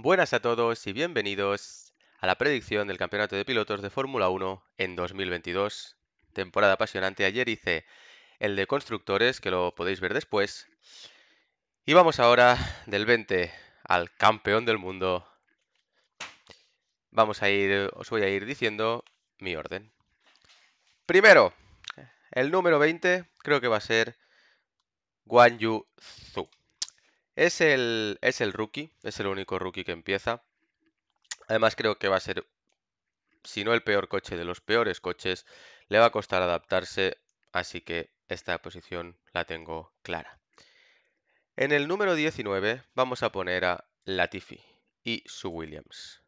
Buenas a todos y bienvenidos a la predicción del Campeonato de Pilotos de Fórmula 1 en 2022. Temporada apasionante. Ayer hice el de constructores, que lo podéis ver después. Y vamos ahora del 20 al campeón del mundo. Vamos a ir, os voy a ir diciendo mi orden. Primero, el número 20 creo que va a ser Guan Yu Zhu. Es el, es el rookie, es el único rookie que empieza. Además creo que va a ser, si no el peor coche, de los peores coches. Le va a costar adaptarse, así que esta posición la tengo clara. En el número 19 vamos a poner a Latifi y su Williams.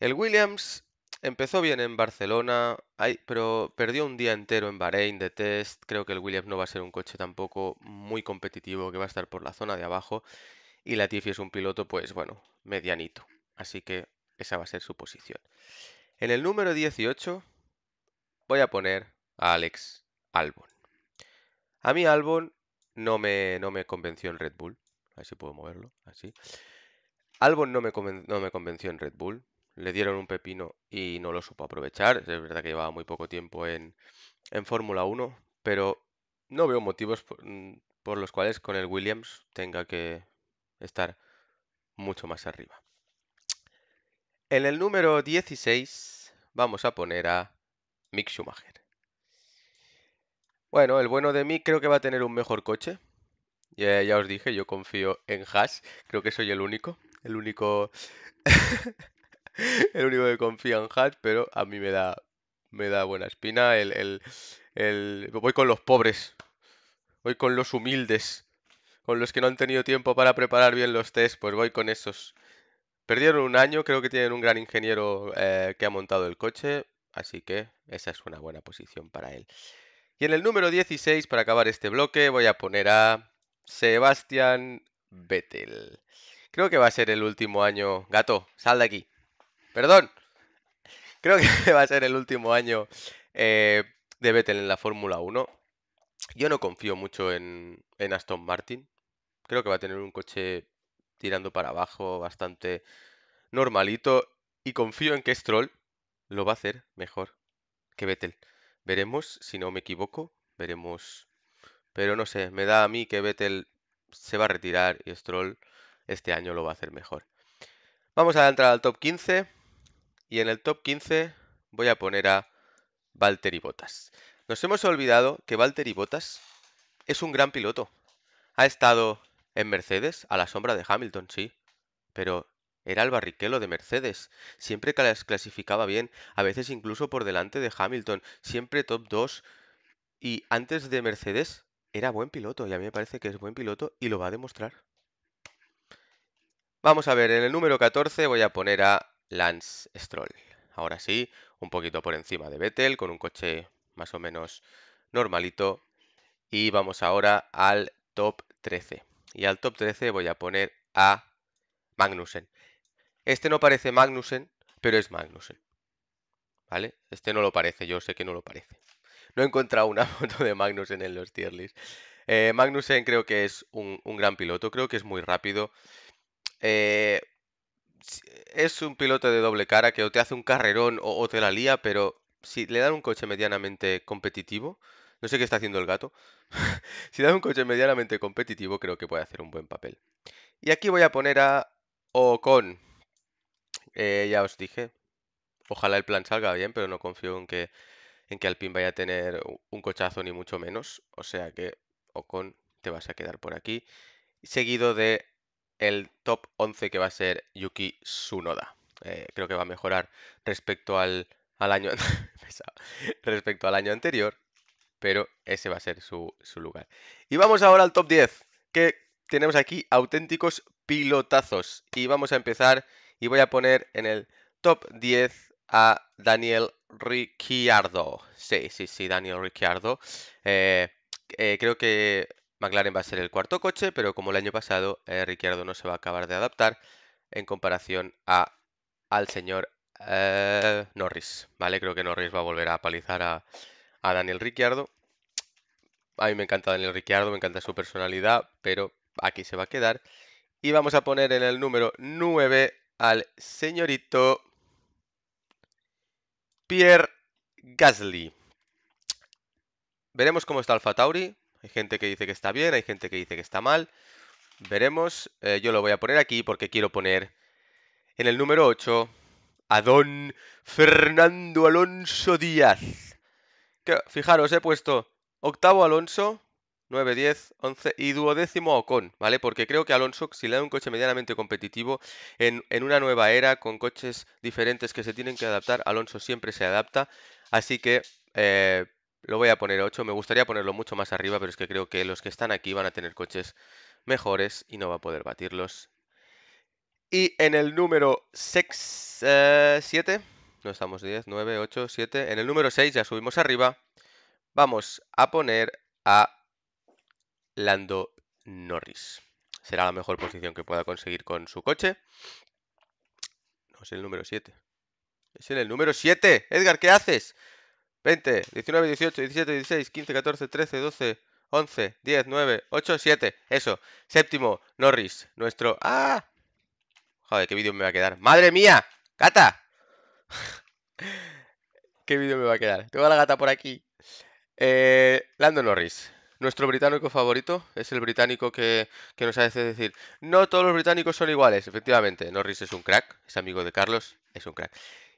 El Williams Empezó bien en Barcelona, pero perdió un día entero en Bahrein de test. Creo que el Williams no va a ser un coche tampoco muy competitivo, que va a estar por la zona de abajo. Y Latifi es un piloto, pues bueno, medianito. Así que esa va a ser su posición. En el número 18 voy a poner a Alex Albon. A mí Albon no me, no me convenció en Red Bull. A ver si puedo moverlo, así. Albon no me, no me convenció en Red Bull le dieron un pepino y no lo supo aprovechar. Es verdad que llevaba muy poco tiempo en, Fórmula 1, pero no veo motivos mm, por, los cuales con el Williams tenga que estar mucho más arriba. En el número 16 vamos a poner a Mick Schumacher. Bueno, el bueno de mí creo que va a tener un mejor coche. Ya, ya os dije, yo confío en Haas. Creo que soy el único. El único el único que confía en Hatch, pero a mí me da, me da buena espina. El, el, Voy con los pobres, voy con los humildes, con los que no han tenido tiempo para preparar bien los test, pues voy con esos. Perdieron un año, creo que tienen un gran ingeniero eh, que ha montado el coche, así que esa es una buena posición para él. Y en el número 16, para acabar este bloque, voy a poner a Sebastián Vettel. Creo que va a ser el último año. Gato, sal de aquí perdón. Creo que va a ser el último año eh, de Vettel en la Fórmula 1. Yo no confío mucho en, en Aston Martin. Creo que va a tener un coche tirando para abajo bastante normalito. Y confío en que Stroll lo va a hacer mejor que Vettel. Veremos, si no me equivoco, veremos. Pero no sé, me da a mí que Vettel se va a retirar y Stroll este año lo va a hacer mejor. Vamos a entrar al top 15. Y en el top 15 voy a poner a Valtteri Bottas. Nos hemos olvidado que Valtteri Bottas es un gran piloto. Ha estado en Mercedes a la sombra de Hamilton, sí. Pero era el barriquelo de Mercedes. Siempre que las clasificaba bien, a veces incluso por delante de Hamilton, siempre top 2. Y antes de Mercedes era buen piloto, y a mí me parece que es buen piloto y lo va a demostrar. Vamos a ver, en el número 14 voy a poner a Lance Stroll. Ahora sí, un poquito por encima de Vettel, con un coche más o menos normalito. Y vamos ahora al top 13. Y al top 13 voy a poner a Magnussen. Este no parece Magnussen, pero es Magnussen. ¿Vale? Este no lo parece, yo sé que no lo parece. No he encontrado una foto de Magnussen en los tier lists. Eh, Magnussen creo que es un, un, gran piloto, creo que es muy rápido. Eh, es un piloto de doble cara que o te hace un carrerón o, te la lía, pero si le dan un coche medianamente competitivo, no sé qué está haciendo el gato, si le dan un coche medianamente competitivo creo que puede hacer un buen papel. Y aquí voy a poner a Ocon. Eh, ya os dije, ojalá el plan salga bien, pero no confío en que, en que Alpine vaya a tener un cochazo ni mucho menos. O sea que Ocon te vas a quedar por aquí. Seguido de el top 11 que va a ser Yuki Tsunoda. Eh, creo que va a mejorar respecto al, año respecto al año anterior, pero ese va a ser su, lugar. Y vamos ahora al top 10, que tenemos aquí auténticos pilotazos. Y vamos a empezar y voy a poner en el top 10 a Daniel Ricciardo. Sí, sí, sí, Daniel Ricciardo. Eh, eh, creo que McLaren va a ser el cuarto coche, pero como el año pasado, eh, Ricciardo no se va a acabar de adaptar en comparación a, al señor eh, Norris, ¿vale? Creo que Norris va a volver a palizar a, a, Daniel Ricciardo. A mí me encanta Daniel Ricciardo, me encanta su personalidad, pero aquí se va a quedar. Y vamos a poner en el número 9 al señorito Pierre Gasly. Veremos cómo está el Tauri, hay gente que dice que está bien, hay gente que dice que está mal. Veremos. Eh, yo lo voy a poner aquí porque quiero poner en el número 8 a don Fernando Alonso Díaz. fijaros, he puesto octavo Alonso, 9, 10, 11 y duodécimo Ocon, ¿vale? Porque creo que Alonso, si le da un coche medianamente competitivo en, una nueva era, con coches diferentes que se tienen que adaptar, Alonso siempre se adapta. Así que eh, lo voy a poner 8. Me gustaría ponerlo mucho más arriba, pero es que creo que los que están aquí van a tener coches mejores y no va a poder batirlos. Y en el número 6, 7, eh, no estamos 10, 9, 8, 7. En el número 6 ya subimos arriba. Vamos a poner a Lando Norris. Será la mejor posición que pueda conseguir con su coche. No, es el número 7. Es en el número 7. Edgar, ¿qué haces? 20, 19, 18, 17, 16, 15, 14, 13, 12, 11, 10, 9, 8, 7. Eso. Séptimo, Norris. Nuestro... ¡Ah! Joder, qué vídeo me va a quedar. ¡Madre mía! ¡Gata! ¿Qué vídeo me va a quedar? Tengo a la gata por aquí. Eh, Lando Norris. Nuestro británico favorito es el británico que, que nos hace decir, no todos los británicos son iguales, efectivamente. Norris es un crack, es amigo de Carlos, es un crack.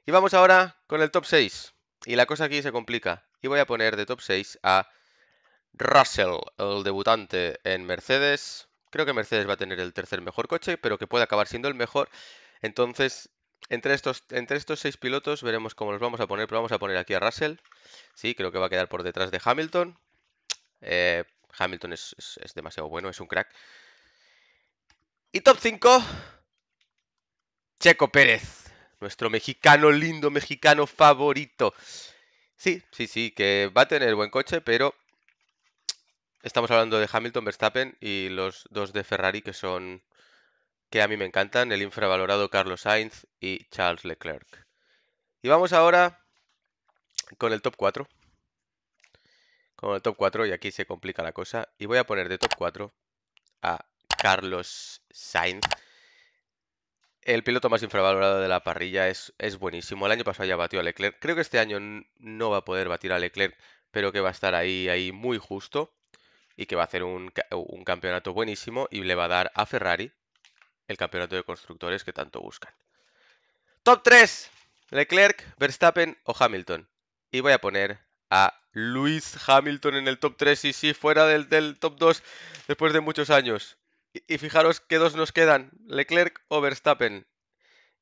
Y vamos ahora con el top 6. Y la cosa aquí se complica. Y voy a poner de top 6 a Russell, el debutante en Mercedes. Creo que Mercedes va a tener el tercer mejor coche, pero que puede acabar siendo el mejor. Entonces, entre estos, entre estos seis pilotos veremos cómo los vamos a poner, pero vamos a poner aquí a Russell. Sí, creo que va a quedar por detrás de Hamilton. Eh, Hamilton es demasiado bueno, es un crack. Y top 5, Checo Pérez nuestro mexicano lindo, mexicano favorito. Sí, sí, sí, que va a tener buen coche, pero estamos hablando de Hamilton, Verstappen y los dos de Ferrari que son que a mí me encantan, el infravalorado Carlos Sainz y Charles Leclerc. Y vamos ahora con el top 4. Con el top 4 y aquí se complica la cosa y voy a poner de top 4 a Carlos Sainz. El piloto más infravalorado de la parrilla es, es buenísimo. El año pasado ya batió a Leclerc. Creo que este año no va a poder batir a Leclerc, pero que va a estar ahí, ahí muy justo y que va a hacer un, campeonato buenísimo y le va a dar a Ferrari el campeonato de constructores que tanto buscan. Top 3. Leclerc, Verstappen o Hamilton. Y voy a poner a Luis Hamilton en el top 3 y sí, fuera del, del top 2 después de muchos años. Y fijaros qué dos nos quedan, Leclerc o Verstappen.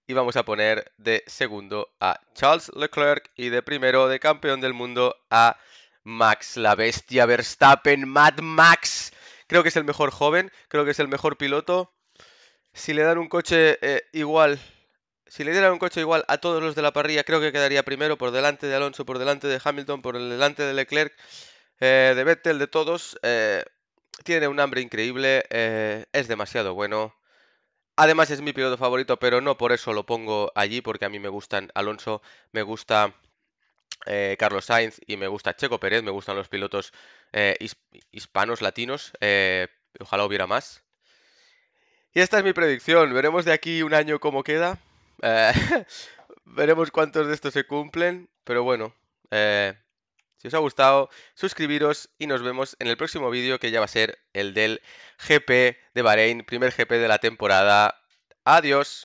Y vamos a poner de segundo a Charles Leclerc y de primero de campeón del mundo a Max, la bestia Verstappen, Mad Max. Creo que es el mejor joven, creo que es el mejor piloto. Si le dan un coche eh, igual, si le dieran un coche igual a todos los de la parrilla, creo que quedaría primero por delante de Alonso, por delante de Hamilton, por delante de Leclerc, eh, de Vettel, de todos. Eh, tiene un hambre increíble, eh, es demasiado bueno. Además es mi piloto favorito, pero no por eso lo pongo allí, porque a mí me gustan Alonso, me gusta eh, Carlos Sainz y me gusta Checo Pérez, me gustan los pilotos eh, hispanos, latinos, ojalá hubiera más. Y esta es mi predicción, veremos de aquí un año cómo queda, veremos cuántos de estos se cumplen, pero bueno, si os ha gustado, suscribiros y nos vemos en el próximo vídeo que ya va a ser el del GP de Bahrein, primer GP de la temporada. Adiós.